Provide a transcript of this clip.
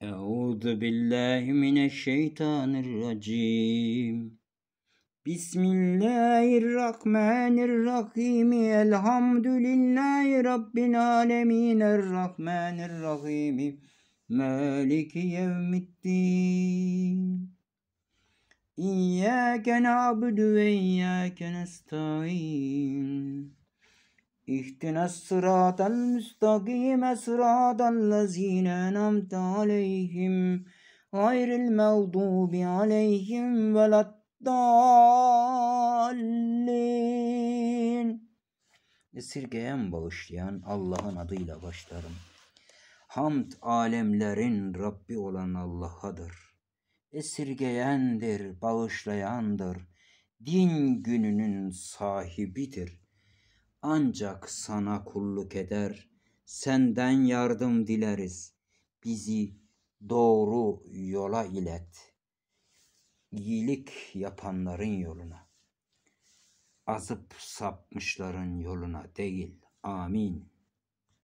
Euzu billahi mineşşeytanirracim. Bismillahirrahmanirrahim. Elhamdülillahi rabbil alamin. Errahmanirrahim. Maliki yevmiddin. İyyâke na'budu ve iyyâke nestaîn. اهدنا الصراط المستقيم صراط الذين أنعمت عليهم غير المغضوب عليهم ولا الضالين Esirgeyen bağışlayan Allah'ın adıyla başlarım. Hamd alemlerin Rabbi olan Allah'adır. Esirgeyendir, bağışlayandır. Din gününün sahibidir.'' ancak sana kulluk eder. Senden yardım dileriz. Bizi doğru yola ilet. iyilik yapanların yoluna. Azıp sapmışların yoluna değil. Amin.